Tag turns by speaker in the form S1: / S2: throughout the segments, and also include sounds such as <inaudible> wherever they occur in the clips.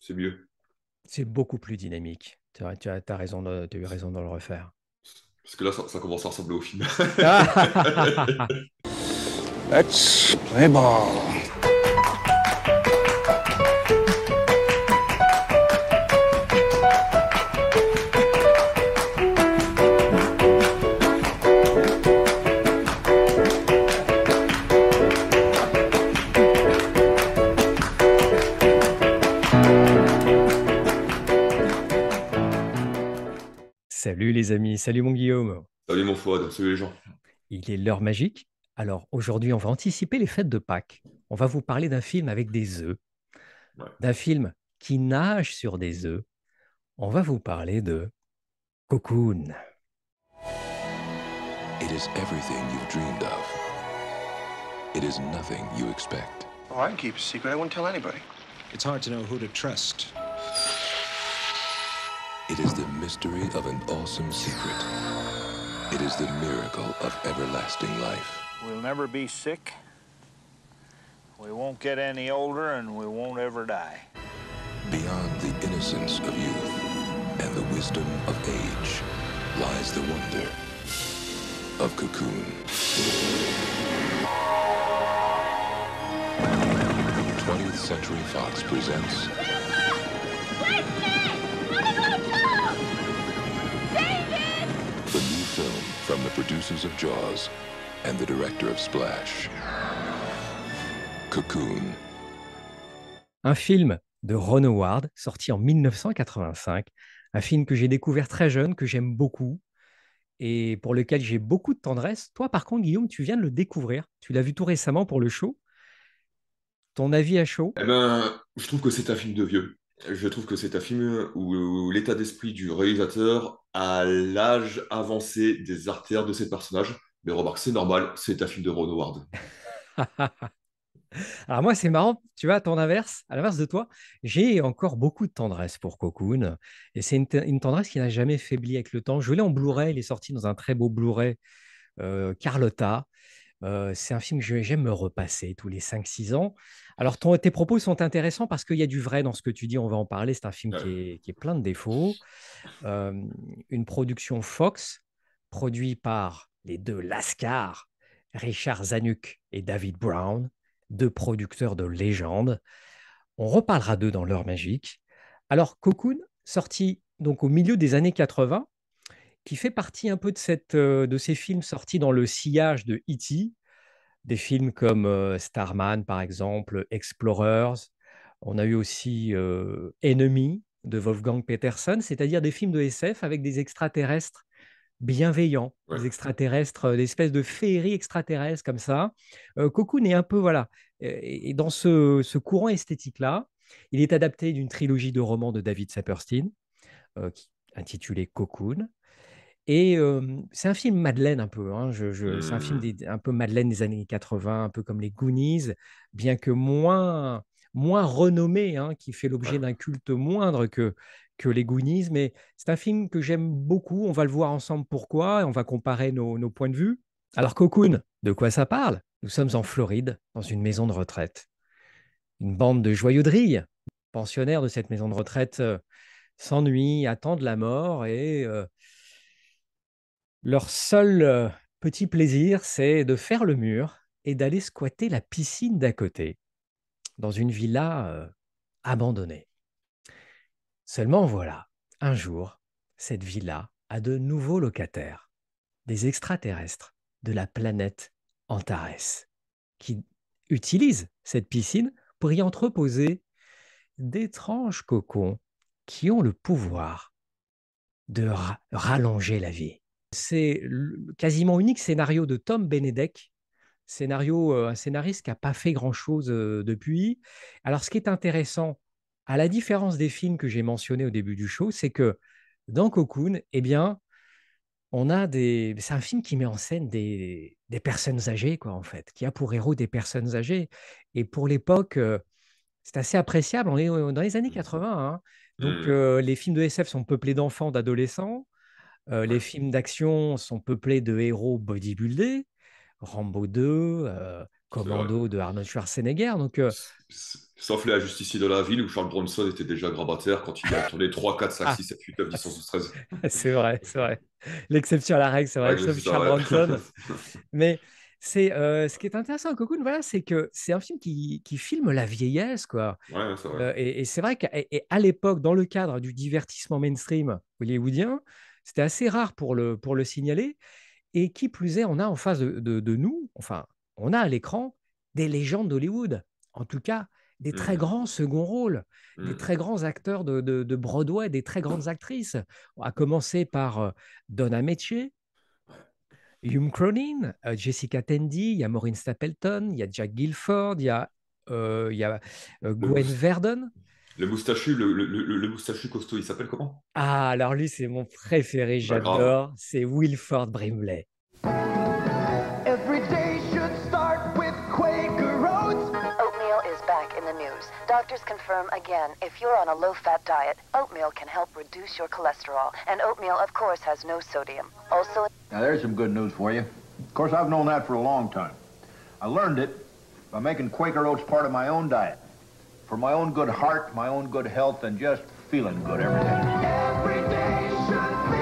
S1: c'est mieux.
S2: C'est beaucoup plus dynamique. Tu as, raison de, eu raison de le refaire.
S1: Parce que là, ça, ça commence à ressembler au film. Let's play ball.
S2: Salut les amis, salut mon Guillaume. Salut mon Fouad, salut les gens. Il est l'heure magique. Alors aujourd'hui, on va anticiper les fêtes de Pâques. On va vous parler d'un film avec des œufs, ouais. d'un film qui nage sur des œufs. On va vous parler de Cocoon. It is everything you've dreamed of.
S1: It is nothing you expect.
S2: Oh, I keep a secret. I won't tell anybody. It's hard to know who to trust.
S1: It is the mystery of an awesome secret. It is the miracle of everlasting life.
S2: We'll never be sick.
S1: We won't get any older, and we won't ever die. Beyond the innocence of youth and the wisdom of age lies
S2: the wonder of Cocoon. 20th Century Fox presents... Un film de Ron Howard, sorti en 1985, un film que j'ai découvert très jeune, que j'aime beaucoup et pour lequel j'ai beaucoup de tendresse. Toi, par contre, Guillaume, tu viens de le découvrir. Tu l'as vu tout récemment pour le show. Ton avis à chaud
S1: eh ben, Je trouve que c'est un film de vieux je trouve que c'est un film où, l'état d'esprit du réalisateur a l'âge avancé des artères de ses personnages. Mais remarque, c'est normal, c'est un film de Ron Howard.
S2: <laughs> Alors moi, c'est marrant, tu vois, à ton inverse, à l'inverse de toi, j'ai encore beaucoup de tendresse pour Cocoon. Et c'est une, tendresse qui n'a jamais faibli avec le temps. Je l'ai en Blu-ray, il est sorti dans un très beau Blu-ray euh, Carlotta c'est un film que j'aime me repasser tous les 5-6 ans. Alors, tes propos sont intéressants parce qu'il y a du vrai dans ce que tu dis, on va en parler. C'est un film qui est, plein de défauts. une production Fox, produit par les deux Lascar, Richard Zanuck et David Brown, deux producteurs de légende. On reparlera d'eux dans l'heure magique. Alors, Cocoon, sorti donc au milieu des années 80, qui fait partie un peu de, cette, euh, de ces films sortis dans le sillage de E.T., des films comme euh, Starman, par exemple, Explorers. On a eu aussi euh, Enemy de Wolfgang Petersen, c'est-à-dire des films de SF avec des extraterrestres bienveillants, des extraterrestres, des espèces de féeries extraterrestres comme ça. Cocoon est un peu, voilà, et, dans ce, ce courant esthétique-là, il est adapté d'une trilogie de romans de David Saperstein, intitulée Cocoon, et c'est un film Madeleine un peu. Hein, c'est un film mmh. un peu Madeleine des années 80, un peu comme les Goonies, bien que moins, moins renommé, hein, qui fait l'objet d'un culte moindre que, que les Goonies. Mais c'est un film que j'aime beaucoup. On va le voir ensemble pourquoi. on va comparer nos, points de vue. Alors, Cocoon, de quoi ça parle Nous sommes en Floride, dans une maison de retraite. Une bande de joyeux drilles, pensionnaires de cette maison de retraite, s'ennuient, attendent la mort et. Leur seul euh, petit plaisir, c'est de faire le mur et d'aller squatter la piscine d'à côté, dans une villa euh, abandonnée. Seulement voilà, un jour, cette villa a de nouveaux locataires, des extraterrestres de la planète Antares, qui utilisent cette piscine pour y entreposer d'étranges cocons qui ont le pouvoir de rallonger la vie. C'est le quasiment unique scénario de Tom Benedek, scénario, euh, un scénariste qui n'a pas fait grand-chose euh, depuis. Alors, ce qui est intéressant, à la différence des films que j'ai mentionnés au début du show, c'est que dans Cocoon, eh bien, on a des. C'est un film qui met en scène des, personnes âgées, quoi, en fait, qui a pour héros des personnes âgées. Et pour l'époque, euh, c'est assez appréciable. On est dans les années 80. Mmh hein. Donc, mmh les films de SF sont peuplés d'enfants, d'adolescents. Euh, les films d'action sont peuplés de héros bodybuildés, Rambo 2, euh, Commando de Arnold Schwarzenegger. Donc, euh,
S1: Sauf les justiciers de la ville où Charles Bronson était déjà grabataire quand il a tourné 3, 4, 5, 6, 7, 8, 9, 10, 11, 13.
S2: c'est vrai, c'est vrai. L'exception à la règle, c'est vrai, sauf Charles Bronson. <laughs> Mais ce qui est intéressant à Cocoon, voilà, c'est que c'est un film qui, qui, filme la vieillesse, quoi. Ouais, vrai. et, et c'est vrai qu'à l'époque, dans le cadre du divertissement mainstream hollywoodien, c'était assez rare pour le, signaler. Et qui plus est, on a en face de, nous, enfin, on a à l'écran des légendes d'Hollywood, en tout cas des très mmh. grands second rôles, des mmh. très grands acteurs de, Broadway, des très grandes actrices, à commencer par euh, Donna Meche, Hume Cronin, euh, Jessica Tandy, il y a Maureen Stapleton, il y a Jack Guilford, il a, euh, il y a Gwen Verdon.
S1: Le moustachu, le, le, le, le moustachu costaud, il s'appelle comment
S2: Ah, alors lui, c'est mon préféré, bah, j'adore. C'est Wilford Brimley.
S1: Every should start with Quaker oats. Oatmeal is back in the news. Doctors confirm again if you're on a low fat diet, oatmeal can help reduce your cholesterol. And oatmeal, of course, has no sodium. Also, now there's some good news for you. Of course, I've known that for a long time. I learned it by making Quaker oats part of my own diet for my own good heart, my own good health, and just feeling good every day. Every day should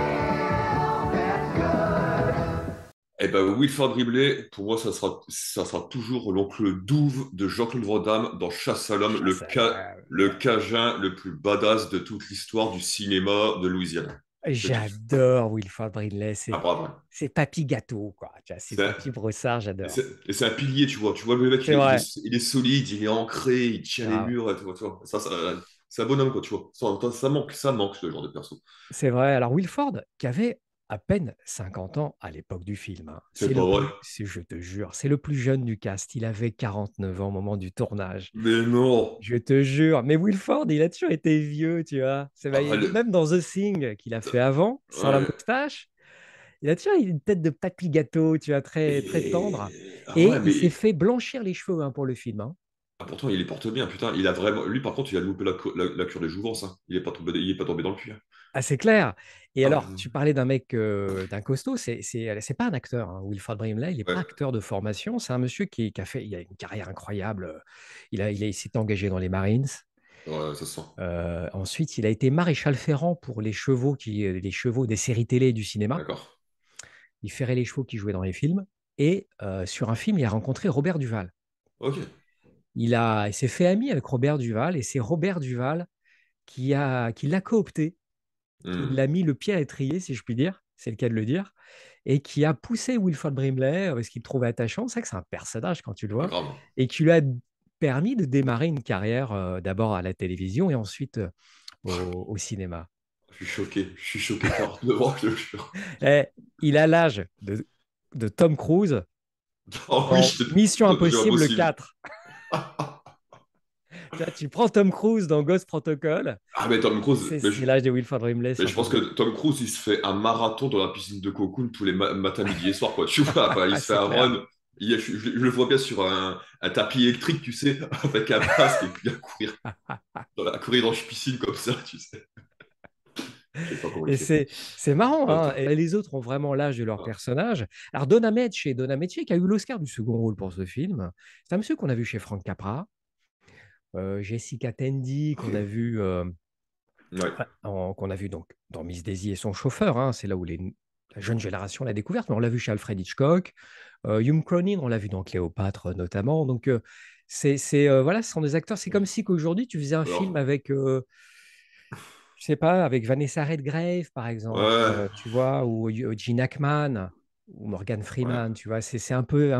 S1: Et Eh ben, Wilford Ribley, pour moi, ça sera, ça sera toujours l'oncle douve de Jean-Claude Van dans Chasse à l'homme, le, ca, le Cajun le plus badass de toute l'histoire du cinéma de Louisiane. Ah,
S2: j'adore Wilford Brimley. C'est, ah, hein. c'est papy gâteau, quoi. C'est papy brossard, j'adore.
S1: Et c'est un pilier, tu vois. Tu vois, le mec, il est, solide, il est ancré, il tient les ah. murs, tu c'est un bonhomme, quoi, tu vois. Ça, manque, ça manque ce genre de perso.
S2: C'est vrai. Alors, Wilford, qui avait à peine 50 ans à l'époque du film. Hein. C'est C'est vrai. je te jure, c'est le plus jeune du cast. Il avait 49 ans au moment du tournage. Mais non Je te jure. Mais Wilford, il a toujours été vieux, tu vois. Ah, même dans The Thing qu'il a fait avant, sans la moustache, il a toujours une tête de papy gâteau, tu vois, très, très tendre. Ah Et il s'est fait blanchir les cheveux hein, pour le film. Hein.
S1: Ah, pourtant, il les porte bien, putain. Il a vraiment... Lui, par contre, il a loupé la, cure des jouvences. Il n'est pas, tombé... pas tombé dans le puits
S2: c'est clair. Et ah alors, tu parlais d'un mec, euh, d'un costaud, c'est, c'est, pas un acteur, hein, Wilfred Brimley, il n'est pas acteur de formation, c'est un monsieur qui, a fait, il a une carrière incroyable, euh, il, il, s'est engagé dans les Marines. Ouais, ça euh, ensuite, il a été maréchal ferrant pour les chevaux, qui, les des séries télé et du cinéma. d'accord Il ferait les chevaux qui jouaient dans les films. Et sur un film, il a rencontré Robert Duval. ok Il, a, s'est fait ami avec Robert Duval et c'est Robert Duval qui, a, qui l'a coopté il mmh. l'a mis le pied à étrier, si je puis dire, c'est le cas de le dire, et qui a poussé Wilford Brimley, euh, parce qu'il le trouvait attachant, c'est vrai que c'est un personnage quand tu le vois, ah, et qui lui a permis de démarrer une carrière euh, d'abord à la télévision et ensuite euh, au, cinéma.
S1: Je suis choqué, je suis choqué voir le <laughs>
S2: eh, Il a l'âge de, Tom Cruise. Ah Mission, <laughs> Impossible 4 tu prends Tom Cruise dans Ghost Protocol.
S1: Ah, mais Tom Cruise. C'est
S2: l'âge de Wilford Rimley. je pense que
S1: Tom Cruise, il se fait un marathon dans la piscine de Cocoon tous les matins, midi et soir. Quoi. Tu vois, il <laughs> se fait un run. je, le vois bien sur un, tapis électrique, tu sais, <laughs> avec un masque et puis à courir dans <laughs> courir dans la piscine comme ça, tu sais.
S2: Et c'est marrant. Hein, et les autres ont vraiment l'âge de leur personnage. Alors, Donna chez Donna qui a eu l'Oscar du second rôle pour ce film, c'est un monsieur qu'on a vu chez Frank Capra. Euh, Jessica Tendy, qu'on a <laughs> vu. Euh, qu'on a vu donc dans Miss Daisy et son chauffeur, hein, c'est là où les, la jeune génération l'a découverte, mais on l'a vu chez Alfred Hitchcock, euh, Hume Cronin, on l'a vu dans Cléopâtre notamment. Donc c'est voilà, ce sont des acteurs. C'est comme si qu'aujourd'hui tu faisais un film avec, je sais pas, avec Vanessa Redgrave par exemple, tu vois, ou Gene Ackman ou Morgan Freeman, tu vois. C'est un peu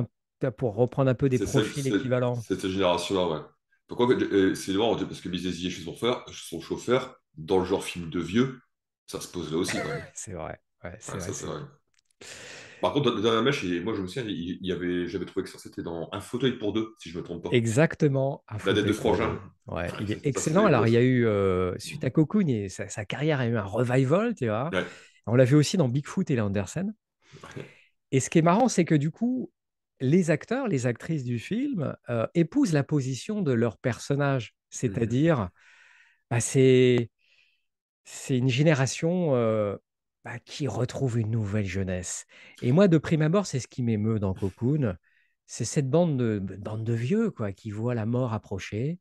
S2: pour reprendre un peu des profils équivalents.
S1: Cette génération-là, ouais. Pourquoi euh, c'est marrant parce que Bézésier chez son chauffeur, chauffeur, dans le genre film de vieux, ça se pose là aussi. <laughs> c'est vrai. c'est vrai, Par contre, dans la mèche, moi je me souviens, il y avait, j'avais trouvé que ça c'était dans un fauteuil pour deux, si je ne me trompe pas. Exactement. la dette de Frangin.
S2: Ouais, ah, il est excellent. Alors il y a eu, euh, suite à Cocoon, et sa, carrière a eu un revival, tu vois. On l'a vu aussi dans Bigfoot et les Anderson. Et ce qui est marrant, c'est que du coup, les acteurs, les actrices du film euh, épousent la position de leur personnage, mmh. c'est-à-dire bah, c'est une génération euh, bah, qui retrouve une nouvelle jeunesse. Et moi, de prime abord, c'est ce qui m'émeut dans Cocoon, c'est cette bande de, bande de vieux quoi, qui voient la mort approcher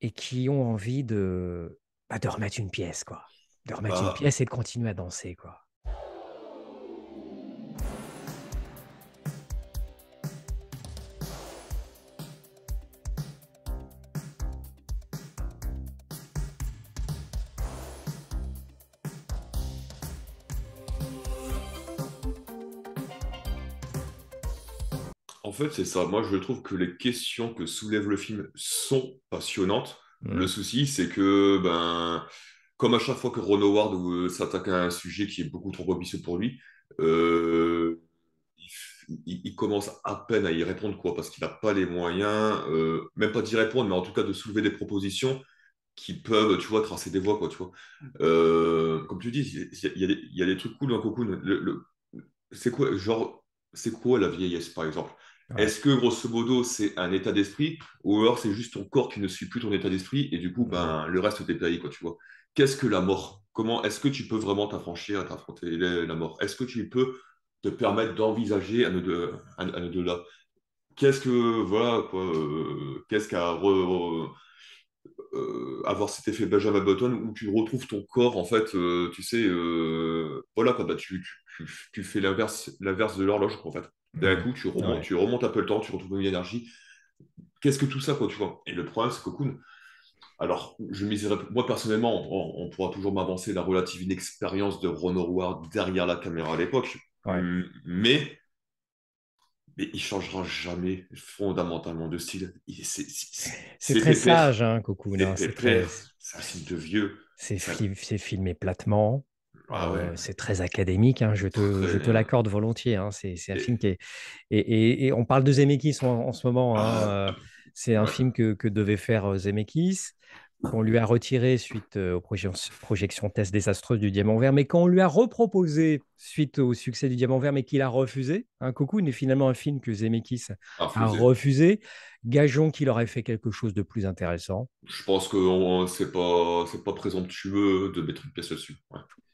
S2: et qui ont envie de, bah, de remettre une pièce, quoi. de remettre une ah. pièce et de continuer à danser. quoi.
S1: En fait, c'est ça. Moi, je trouve que les questions que soulève le film sont passionnantes. Le souci, c'est que, ben, comme à chaque fois que Ron Howard euh, s'attaque à un sujet qui est beaucoup trop ambitieux pour lui, euh, il, commence à peine à y répondre, quoi, parce qu'il n'a pas les moyens, euh, même pas d'y répondre, mais en tout cas de soulever des propositions qui peuvent, tu vois, tracer des voies, quoi, tu vois. comme tu dis, il y, a des trucs cool dans Cocoon. c'est quoi, genre, c'est quoi la vieillesse, par exemple est-ce que grosso modo c'est un état d'esprit ou alors c'est juste ton corps qui ne suit plus ton état d'esprit et du coup ben, le reste détaillé quoi tu vois Qu'est-ce que la mort Comment est-ce que tu peux vraiment t'affranchir et t'affronter la mort Est-ce que tu peux te permettre d'envisager un, au-delà Qu'est-ce que voilà euh, Qu'est-ce qu'à euh, euh, avoir cet effet Benjamin Button où tu retrouves ton corps en fait tu sais voilà quoi bah, tu, tu, fais l'inverse l'inverse de l'horloge en fait d'un coup, tu remontes, tu remontes un peu le temps, tu retrouves une énergie. Qu'est-ce que tout ça, quoi, tu vois Et le problème, c'est Cocoon. Alors, je miserais, moi personnellement, on, pourra toujours m'avancer la relative inexpérience de Ron Howard derrière la caméra à l'époque. Mais mais il changera jamais fondamentalement de style. C'est très sage, hein, Cocoon. Hein, c'est un c'est de
S2: vieux. C'est filmé platement. Ah c'est très académique, hein, je te, te l'accorde volontiers. Hein, c'est un film qui est. Et, et, on parle de Zemeckis en, ce moment. Ah, hein, c'est un film que, que, devait faire Zemeckis, qu'on lui a retiré suite aux projections test désastreuses du Diamant Vert, mais qu'on lui a reproposé suite au succès du Diamant Vert, mais qu'il a refusé. Un Cocoon est finalement un film que Zemeckis a, refusé. Gageons qu'il aurait fait quelque chose de plus intéressant.
S1: Je pense que c'est pas, pas présomptueux de mettre une pièce dessus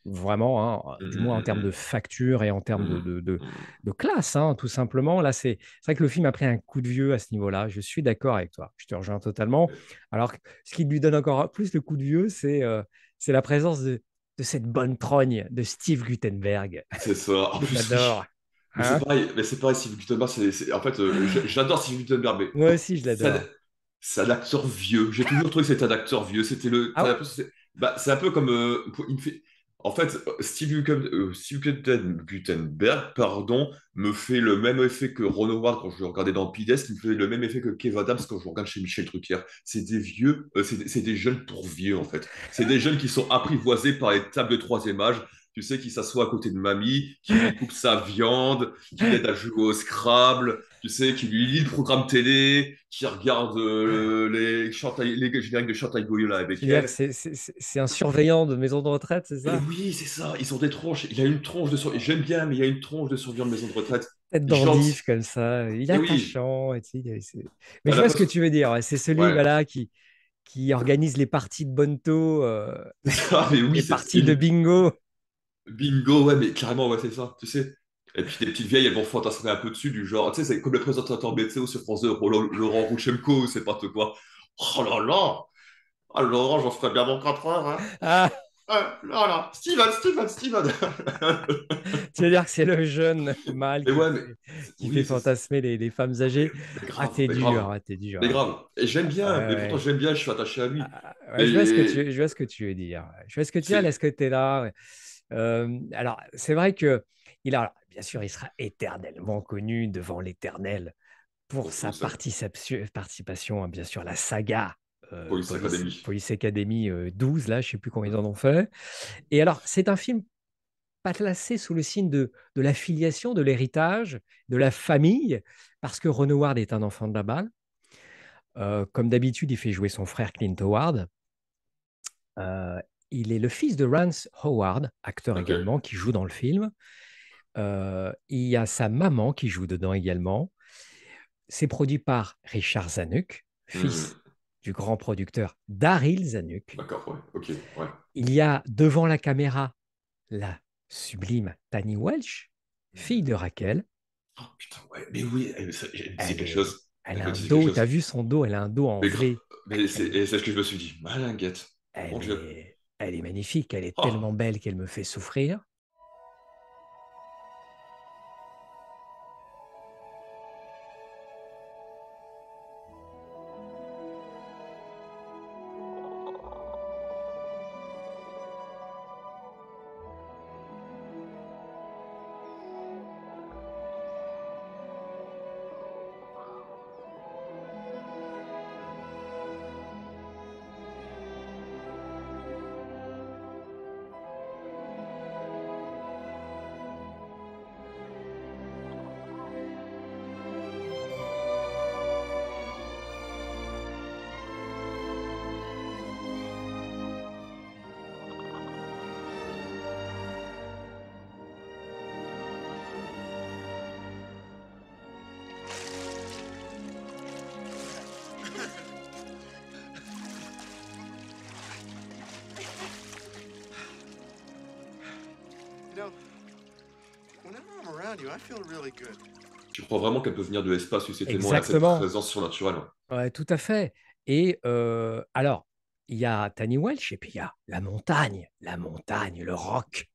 S2: vraiment, hein, du mmh, moins en mmh, termes mmh. de facture et en termes de, de, classe, hein, tout simplement. Là, c'est vrai que le film a pris un coup de vieux à ce niveau-là. Je suis d'accord avec toi. Je te rejoins totalement. Alors, ce qui lui donne encore plus le coup de vieux, c'est euh, c'est la présence de, cette bonne trogne de Steve Gutenberg. C'est ça. <laughs> J'adore. c'est hein. pareil,
S1: mais c'est pareil, Steve Gutenberg, en fait, euh, je j'adore Steve Gutenberg, Moi
S2: aussi, je l'adore.
S1: C'est un acteur vieux. J'ai toujours trouvé que c'était un acteur vieux. C'était le... Ah bah, c'est un peu comme... il me fait... En fait, Steve, euh, Gutenberg pardon, me fait le même effet que Ron quand je le regardais dans Pides, qui me fait le même effet que Kev Adams quand je regarde chez Michel Truquier. C'est des vieux, euh, c'est des jeunes pour vieux en fait. C'est des jeunes qui sont apprivoisés par les tables de troisième âge, tu sais, qui s'assoit à côté de mamie, qui lui coupe sa viande, qui l'aide à jouer au Scrabble, tu sais, qui lui lit le programme télé, qui regarde euh, les, les génériques de Chantal Goyola avec elle.
S2: C'est un surveillant de maison de retraite, c'est ça euh, Oui, c'est ça. Ils ont des tronches. Il y a une tronche de surveillant. J'aime bien, mais il
S1: y a une tronche de surveillant de maison de retraite. Tête d'endive comme ça. Il eh a oui.
S2: chant. mais je vois ce que tu veux dire. C'est celui qui qui organise les parties de Bonto, euh,
S1: <laughs> ah, les parties de bingo. Bingo, ouais, mais clairement, ouais, c'est ça, tu sais. Et puis des petites vieilles, elles vont fantasmer un peu dessus, du genre, tu sais, c'est comme le présentateur BTO sur France 2, Laurent, Laurent Rouchemko, c'est pas quoi. Oh là là Ah, Laurent, j'en ferais bien mon 4 heures, hein. Ah là, euh, oh là, Steven, Steven, Steven <laughs>
S2: Tu veux dire que c'est le jeune <laughs> mal qui, fait fantasmer les, femmes âgées. ah, t'es dur, ah, t'es dur. Mais grave, j'aime bien, mais pourtant j'aime
S1: bien, je suis attaché à lui. Ah, je, vois ce que
S2: tu, je ce que tu veux dire. Je vois ce que tu veux dire, est-ce que t'es là alors, c'est vrai que il a, bien sûr, il sera éternellement connu devant l'Éternel pour sa hein. participation, hein, bien sûr, à la saga euh, Police, Academy, 12, euh, là, je ne sais plus combien ils en ont fait. Et alors, c'est un film pas placé sous le signe de, de la de l'héritage, de la famille, parce que Ron Howard est un enfant de la balle. Euh, comme d'habitude, il fait jouer son frère Clint Howard il est le fils de Rance Howard, acteur également, qui joue dans le film. Euh, il y a sa maman qui joue dedans également. C'est produit par Richard Zanuck, fils hmm. du grand producteur Daryl Zanuck. D'accord, ouais, ok. Ouais. Il y a devant la caméra la sublime Tani Welch, hmm. fille de Raquel. Oh putain, ouais, mais oui, c'est quelque chose. Elle a un dos, t'as vu son dos, elle a un dos en
S1: mais, Et c'est ce que je me suis dit, malinguette.
S2: Elle est magnifique, elle est oh. tellement belle qu'elle me fait souffrir.
S1: Tu crois vraiment qu'elle peut venir de l'espace, c'est tellement la cette présence surnaturelle.
S2: Hein ouais. tout à fait. Et euh, alors, il y a Tani Welch et puis il y a la montagne, la montagne, le rock.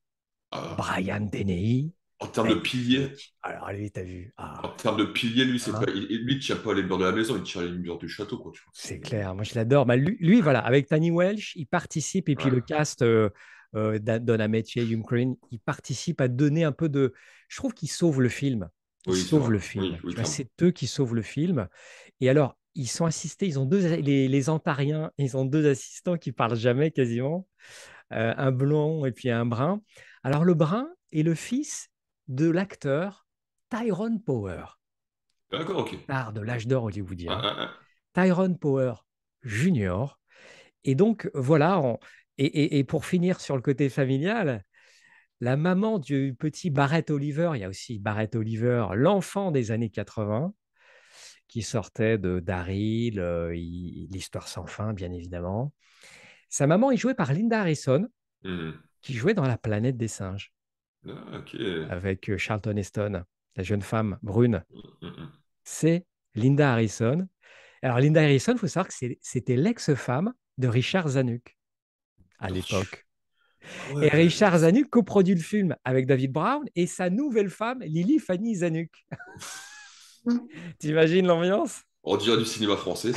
S2: Ah. Brian Deney. En termes de
S1: pilier. Alors lui, t'as vu. Ah. En termes de pilier, lui, c'est ah. Il, lui, il tient pas les murs de la maison, il tient les murs du château, C'est
S2: clair. Moi, je l'adore. mais bah, lui, voilà, avec Tani Welch, il participe et puis le cast. donne un métier, il Hume à donner un peu de, je trouve qu'ils sauvent le film. Ils sauvent le film. Bah, c'est eux qui sauvent le film. Et alors, ils sont assistés, ils ont deux, les, les Antariens, ils ont deux assistants qui parlent jamais quasiment, euh, un blond et puis un brun. Alors, le brun est le fils de l'acteur Tyrone Power. D'accord, ok. Star de l'âge d'or hollywoodien. Ah, ah, ah. Tyrone Power Junior. Et donc, voilà, et, et, et, pour finir sur le côté familial, la maman du petit Barrett Oliver, il y a aussi Barrett Oliver, l'enfant des années 80, qui sortait de Daryl, euh, l'histoire sans fin, bien évidemment. Sa maman est jouée par Linda Harrison, mmh. qui jouait dans La planète des singes,
S1: ah, mmh,
S2: avec euh, Charlton Heston, la jeune femme brune. Mmh, c'est Linda Harrison. Alors, Linda Harrison, il faut savoir que c'était l'ex-femme de Richard Zanuck à l'époque. Et Richard Zanuck coproduit le film avec David Brown et sa nouvelle femme, Lily Fanny Zanuck. <laughs> T'imagines l'ambiance
S1: On dirait du cinéma français.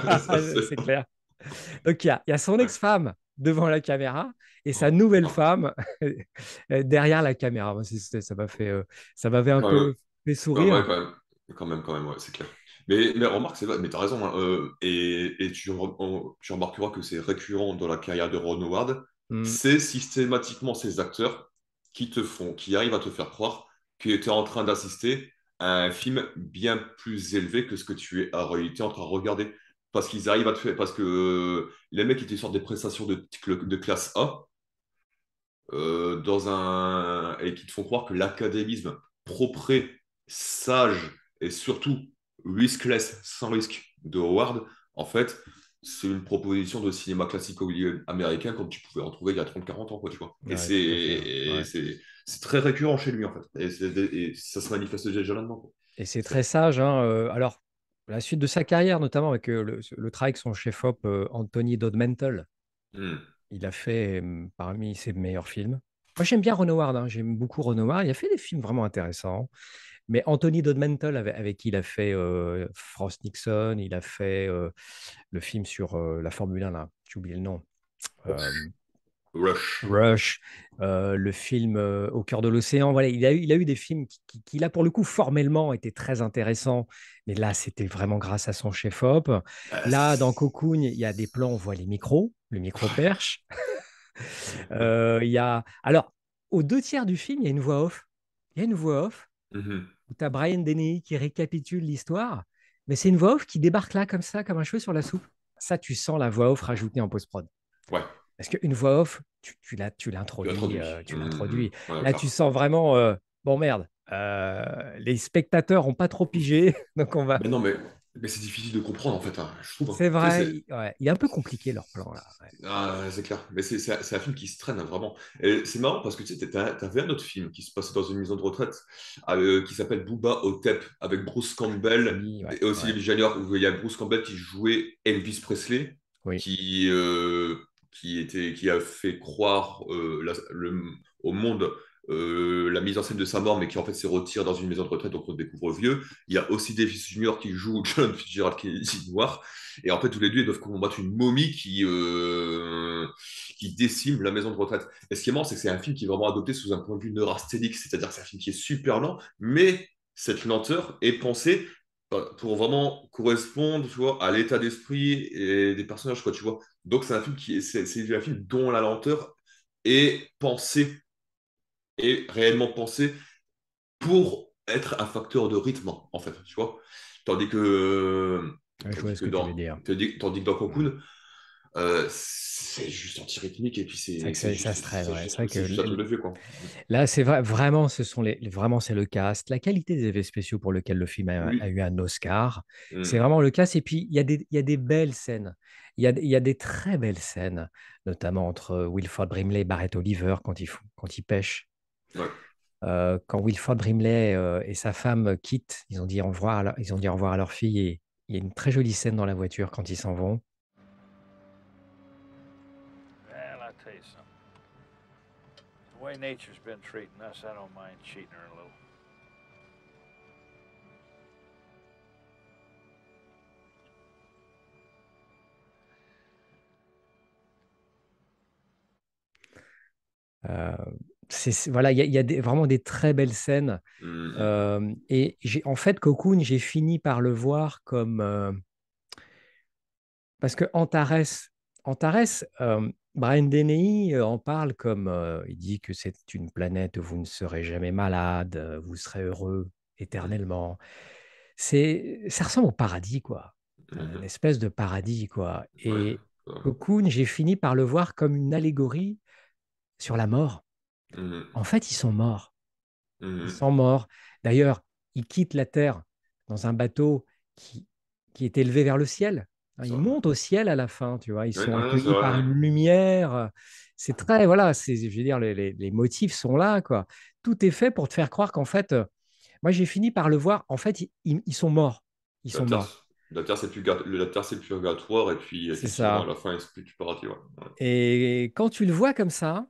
S1: <laughs> c'est clair.
S2: Donc, il y, a son ex-femme devant la caméra et sa nouvelle femme <laughs> derrière la caméra. ça fait, euh, ça m'avait un peu fait sourire. quand même, quand même,
S1: c'est clair. Mais, mais remarque, mais t'as raison. Hein, euh, et, tu, tu, remarqueras que c'est récurrent dans la carrière de Ron Howard. Mm. C'est systématiquement ces acteurs qui te font, qui arrivent à te faire croire que tu es en train d'assister à un film bien plus élevé que ce que tu es en réalité en train de regarder. Parce qu'ils arrivent à te faire, parce que euh, les mecs, qui te sortent des prestations de, classe A euh, dans un, et qui te font croire que l'académisme propre, sage et surtout riskless, sans risque de Howard, en fait, c'est une proposition de cinéma classique au milieu américain comme tu pouvais en trouver il y a 30-40 ans, quoi, tu vois. et c'est très récurrent chez lui, en fait. Et, ça se manifeste déjà là-dedans.
S2: Et c'est très sage. Hein, euh, alors, la suite de sa carrière, notamment avec euh, le, travail que son chef-op euh, Anthony Dodmental, hmm. il a fait parmi ses meilleurs films. Moi, j'aime bien Renoir hein, J'aime beaucoup Renoir Il a fait des films vraiment intéressants. Mais Anthony Dodd-Mantle, avec, qui il a fait euh, Frost Nixon, il a fait euh, le film sur euh, la Formule 1, là, j'ai oublié le nom. Rush. Rush, le film Au cœur de l'océan. Voilà, il a, eu, il a eu des films qui, qui, là, pour le coup, formellement, étaient très intéressants. Mais là, c'était vraiment grâce à son chef-op. Ah, là, dans Cocoon, il y a des plans, on voit les micros, le micro-perche. Ah. <laughs> il y a... Alors, aux deux tiers du film, il y a une voix off. Il y a une voix off. Mm-hmm où tu as Brian Denny qui récapitule l'histoire, mais c'est une voix off qui débarque là comme ça, comme un cheveu sur la soupe. Ça, tu sens la voix off rajoutée en post-prod. Ouais. Parce qu'une voix off, tu, tu l'introduis. tu l'introduis. Euh, mmh, mmh, mmh. là, tu sens vraiment, euh, bon merde, euh, les spectateurs n'ont pas trop pigé, <laughs> donc on va. Mais non, mais mais c'est difficile de comprendre en fait, hein, je trouve. Hein. C'est vrai, Ouais. il est un peu compliqué leur plan là. Ah, c'est clair, mais
S1: c'est un film qui se traîne hein, vraiment. C'est marrant parce que tu sais, un autre film qui se passait dans une maison de retraite euh, qui s'appelle Booba au Tep avec Bruce Campbell et aussi les où il y a Bruce Campbell qui jouait Elvis Presley qui, euh, qui, était, qui a fait croire euh, le, au monde euh, la mise en scène de sa mort, mais qui en fait se retire dans une maison de retraite, donc on découvre vieux. Il y a aussi Davis juniors qui joue <laughs> John Fitzgerald est noir. Et en fait, tous les deux, ils doivent combattre une momie qui, euh, qui décime la maison de retraite. Et ce qui est marrant, c'est que c'est un film qui est vraiment adopté sous un point de vue neurasthénique, c'est-à-dire que c'est un film qui est super lent, mais cette lenteur est pensée euh, pour vraiment correspondre à l'état d'esprit des personnages. Quoi, tu vois. Donc c'est un film qui c'est un film dont la lenteur est pensée et réellement pensé pour être un facteur de rythme, en fait, tu vois. Tandis que, tandis, que, que dans, dire. Tandis, que dans Cocoon euh, c'est juste anti-rythmique
S2: et puis c'est. ça se ouais. C'est vrai que. Là, c'est vrai, vraiment, ce sont les, vraiment, c'est le cast, la qualité des effets spéciaux pour lequel le film a, eu un Oscar. Mm. C'est vraiment le cast. Et puis, il y, a des, y a des belles scènes. Il y, a, il y, a, des très belles scènes, notamment entre Wilford Brimley et Barrett Oliver quand il quand ils pêchent. Euh, quand Wilfred Brimley euh, et sa femme quittent, ils ont dit au revoir leur, ils ont dit au revoir à leur fille et il y a une très jolie scène dans la voiture quand ils s'en vont. Euh, voilà, il y a, vraiment des très belles scènes. Mmh. Euh, et j'ai, en fait, Cocoon, j'ai fini par le voir comme euh, parce que Antares, Antares, euh, Brian Deney en parle comme il dit que c'est une planète où vous ne serez jamais malade, vous serez heureux éternellement. C'est, ça ressemble au paradis, quoi, une mmh. espèce de paradis, quoi. Et Cocoon, j'ai fini par le voir comme une allégorie sur la mort. Mmh. En fait, ils sont morts. Ils mmh. sont morts. D'ailleurs, ils quittent la Terre dans un bateau qui, qui est élevé vers le ciel. Ils montent au ciel à la fin, tu vois. Ils sont accueillis par une lumière. C'est très, voilà, je veux dire, les, motifs sont là, quoi. Tout est fait pour te faire croire qu'en fait, euh, moi, j'ai fini par le voir. En fait, ils, sont morts. Ils la sont morts.
S1: La Terre, c'est purgatoire, et puis, c'est ça. à la fin, c'est plus paradis.
S2: Et quand tu le vois comme ça,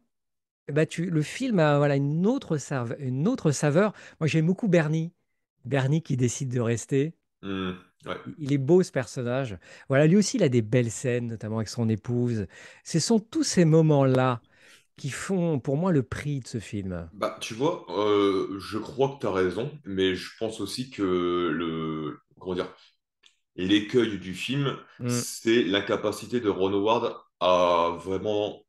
S2: bah le film a voilà, une, autre saveur, une autre saveur. Moi, j'aime beaucoup Bernie. Bernie qui décide de rester. Mmh, il est beau ce personnage. Voilà, lui aussi, il a des belles scènes, notamment avec son épouse. Ce sont tous ces moments-là qui font pour moi le prix de ce film.
S1: Bah, tu vois, euh, je crois que tu as raison, mais je pense aussi que le. Comment dire L'écueil du film, c'est mmh. c'est l'incapacité de Ron Howard à vraiment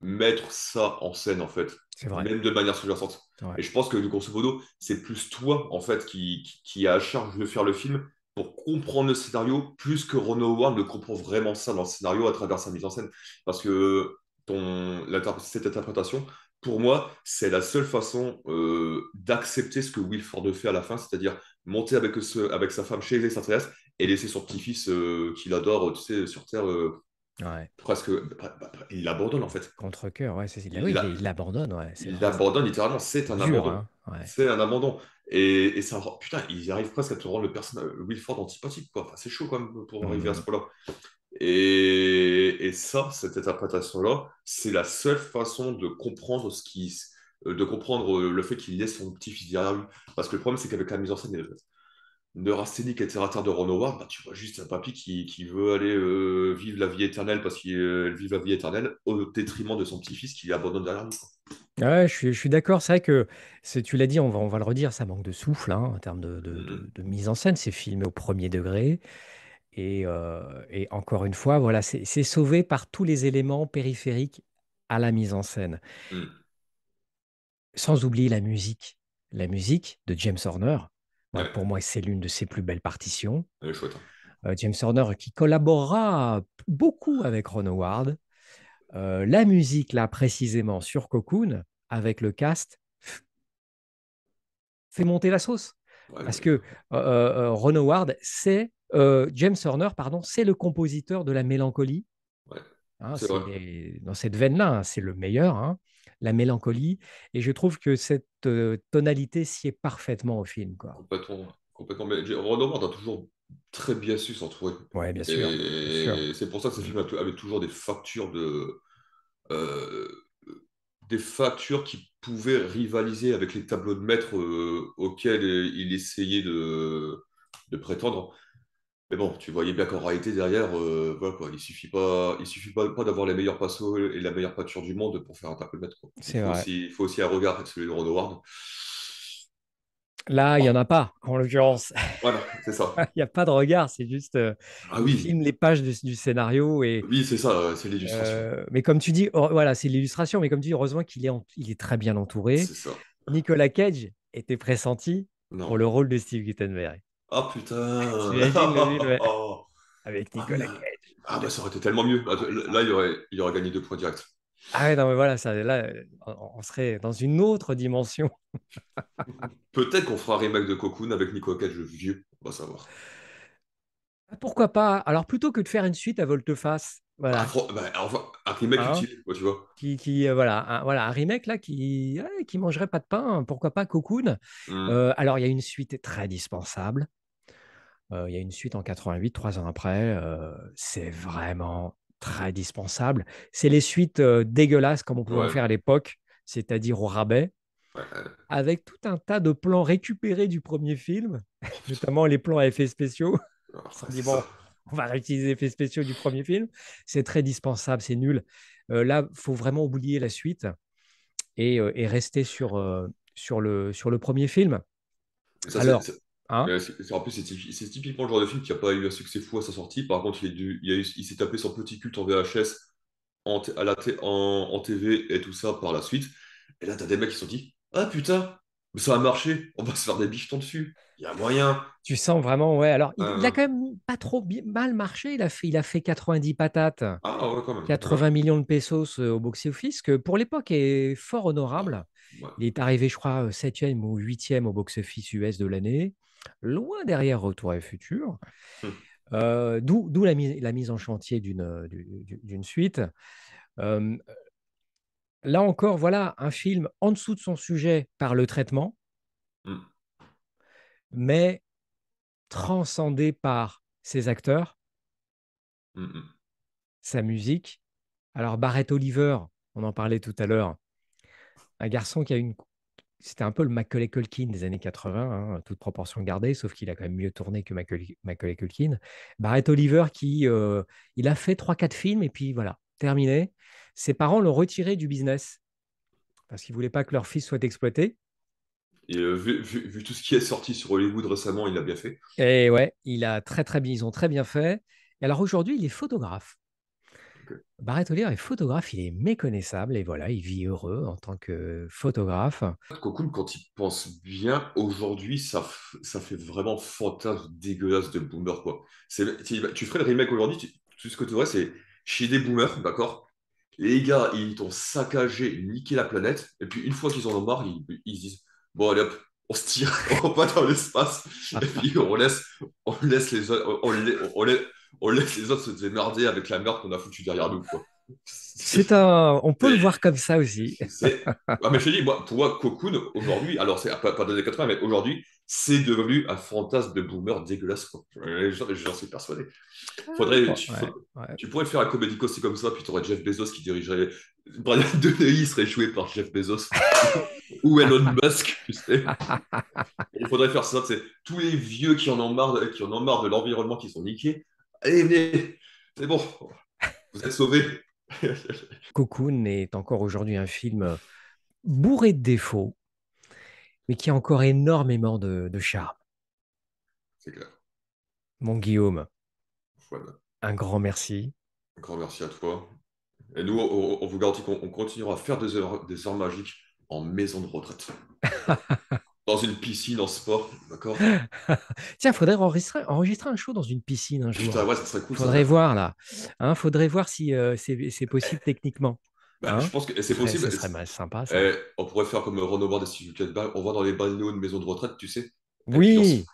S1: mettre ça en scène, en fait. Même de manière sous-jacente. Et je pense que, du grosso modo, c'est plus toi, en fait, qui, qui, a à charge de faire le film pour comprendre le scénario, plus que Ron Howard ne comprend vraiment ça dans le scénario à travers sa mise en scène. Parce que ton, cette interprétation, pour moi, c'est la seule façon euh, d'accepter ce que Wilford fait à la fin, c'est-à-dire monter avec, ce, avec sa femme chez les extraterrestres et laisser son petit-fils euh, qu'il adore, tu sais, sur Terre, euh, Presque, bah, bah, bah, il l'abandonne en
S2: fait. Contre cœur, ouais, il, l'abandonne, il l'abandonne
S1: littéralement. C'est un abandon. Hein, c'est un abandon. Et, ça, putain, il arrive presque à te rendre le personnage euh, Wilford antipathique, quoi. Enfin, c'est chaud quand même pour mmh. arriver à ce point-là. Et, et, ça, cette interprétation-là, c'est la seule façon de comprendre ce qui, euh, de comprendre euh, le fait qu'il laisse son petit-fils derrière lui. Parce que le problème, c'est qu'avec la mise en scène, de et etc., de Ron Howard, bah, tu vois juste un papy qui, veut aller euh, vivre la vie éternelle parce qu'il euh, vit la vie éternelle au détriment de son petit-fils qui abandonne la lui.
S2: Ah ouais, je suis, je suis d'accord. C'est vrai que tu l'as dit, on va, on va le redire, ça manque de souffle hein, en termes mm-hmm. de, mise en scène. C'est filmé au premier degré. Et, euh, encore une fois, voilà, c'est sauvé par tous les éléments périphériques à la mise en scène. Mm. Sans oublier la musique. La musique de James Horner, pour moi, c'est l'une de ses plus belles partitions. Hein. Euh, James Horner qui collaborera beaucoup avec Ron Howard. Euh, la musique, là, précisément, sur Cocoon, avec le cast, fait monter la sauce. Parce que euh, euh, Ron Howard, c'est James Horner, pardon, c'est le compositeur de la mélancolie. Hein, c'est dans cette veine-là, hein, c'est le meilleur. Hein la mélancolie. Et je trouve que cette tonalité est parfaitement au film. Quoi.
S1: Complètement. complètement. a toujours très bien su s'entourer. Ouais, bien sûr. c'est pour ça que ce mmh. film avait toujours des factures de. des factures qui pouvaient rivaliser avec les tableaux de maître auxquels il essayait de, de prétendre. Mais bon, tu voyais bien qu'en réalité, derrière, euh, quoi, il suffit pas, il suffit pas, pas d'avoir les meilleurs passos et la meilleure peinture du monde pour faire un de mètre. Il faut, aussi, faut aussi un regard, celui de Ron
S2: Là, il n'y en a pas, en l'occurrence. Voilà, c'est ça. <laughs> Il n'y a pas de regard, c'est juste. Euh, ah oui. filme les pages du, scénario. Et, oui, c'est ça, euh, c'est l'illustration. Euh, mais comme tu dis, oh, voilà, c'est l'illustration, mais comme tu dis, heureusement qu'il est, il est très bien entouré. C'est ça. Nicolas Cage était pressenti pour le rôle de Steve Guttenberg.
S1: Oh putain <laughs> Avec ah, Nicolas Cage. Ah, bah, ça aurait été tellement mieux. Là, il aurait, il aurait gagné deux points directs.
S2: Ah ouais, non, mais voilà, là, on serait dans une autre dimension.
S1: <laughs> Peut-être qu'on fera un remake de Cocoon avec Nicolas Cage vieux, on va savoir.
S2: Ah, pourquoi pas Alors plutôt que de faire une suite à volte-face, voilà.
S1: Bah, un remake hein? utile, tu
S2: vois. Qui, euh, voilà, un, voilà, un remake là qui, mangerait pas de pain. Hein, pourquoi pas Cocoon hmm. euh, Alors il y a une suite très dispensable il y a une suite en 88, trois ans après. c'est vraiment très dispensable. C'est les suites dégueulasses comme on pouvait en faire à l'époque, c'est-à-dire au rabais avec tout un tas de plans récupérés du premier film, <laughs> notamment les plans à effets spéciaux. Oh, on on dit, bon, on va réutiliser les effets spéciaux du premier film. C'est très dispensable, c'est nul. là là, faut vraiment oublier la suite et, rester sur, sur, le, sur le premier film. Alors, Hein euh,
S1: c'est en plus, c'est typiquement, le genre de film qui n'a pas eu un succès fou à sa sortie. Par contre, il, il, s'est tapé son petit culte en VHS, en, à la en, en, TV et tout ça par la suite. Et là, t'as des mecs qui se sont dit Ah putain, ça a marché,
S2: on va se faire des bichetons dessus. Il y a moyen. Tu sens vraiment, ouais. Alors, il, a euh. quand même pas trop mal marché. Il a fait, il a fait 90 patates, ah, quand même. 80 millions de pesos euh, au box-office, que pour l'époque est fort honorable. Il est arrivé, je crois, 7e ou 8e au box-office US de l'année loin derrière Retour euh, et Futur. Mmh. Euh, d'où la, mise, en chantier d'une euh, suite. là encore, voilà un film en dessous de son sujet par le traitement, mmh. mais transcendé par ses acteurs, mmh, sa musique. Alors Barrett Oliver, on en parlait tout à l'heure, un garçon qui a une c'était un peu le Macaulay Culkin des années 80, hein, toute proportion gardée, sauf qu'il a quand même mieux tourné que Macaulay, Macaulay Culkin. Barrett Oliver, qui euh, il a fait 3-4 films et puis voilà, terminé. Ses parents l'ont retiré du business parce qu'ils ne voulaient pas que leur fils soit exploité.
S1: Et euh, vu, tout ce qui est sorti sur Hollywood récemment, il a bien fait.
S2: Et ouais, il a très très bien, ils ont très bien fait. Et alors aujourd'hui, il est photographe que. Barrett est photographe, il est méconnaissable et voilà, il vit heureux en tant que photographe.
S1: Cocoon, quand il pense bien, aujourd'hui, ça, fait vraiment fantasme dégueulasse de boomer. quoi. Tu, ferais le remake aujourd'hui, tout ce que tu vois, c'est chez des boomers, d'accord Les gars, ils t'ont saccagé, niqué la planète, et puis une fois qu'ils en ont marre, ils, ils disent Bon, allez hop, on se tire, <laughs> on va dans l'espace, et puis on laisse, on laisse les on, on, on laisse <laughs> oh, les autres se démerder avec la merde qu'on a foutue derrière nous.
S2: C'est un... On peut le voir comme ça aussi. Ah,
S1: mais je te dis, moi, pour moi, Cocoon, aujourd'hui, alors c'est pas, 80, mais aujourd'hui, c'est devenu un fantasme de boomer dégueulasse. J'en suis persuadé. Faudrait, tu, faudrait... tu, pourrais faire un comédie aussi comme ça, puis tu aurais Jeff Bezos qui dirigerait. Brian Deney serait joué par Jeff Bezos <laughs> ou Elon Musk, tu sais. Il faudrait faire ça, c'est tous les vieux qui en ont marre, qui en ont marre de l'environnement, qui sont niqués, Allez, venez, c'est bon, vous êtes sauvés. <laughs>
S2: Cocoon est encore aujourd'hui un film bourré de défauts, mais qui a encore énormément de, charme. C'est clair. Mon Guillaume, un grand merci. Un grand merci à toi.
S1: Et nous, on, vous garantit qu'on continuera à faire des heures, des heures magiques en maison de retraite. <laughs> dans une piscine en sport, d'accord
S2: <laughs> Tiens, faudrait enregistrer, enregistrer, un show dans une piscine un jour. ouais, ça Faudrait voir là. Hein, faudrait voir si euh, c'est possible techniquement. <laughs> Bah, hein je pense que c'est possible. Ce serait, sympa. Eh,
S1: on pourrait faire comme Renaud des et Steve On voit dans les banlieues de maison de retraite, tu sais. Oui.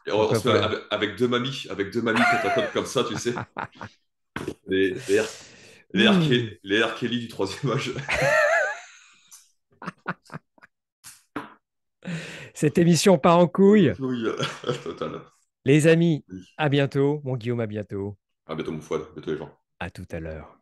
S1: avec, deux mamies, avec deux mamies comme ça, tu sais. <laughs> Les, les, les, hmm. du troisième âge.
S2: Cette émission part en couille.
S1: Euh, <laughs>
S2: les amis, à bientôt. Mon Guillaume, à bientôt.
S1: À bientôt, mon Fouad. À bientôt, les gens. À Tout à l'heure.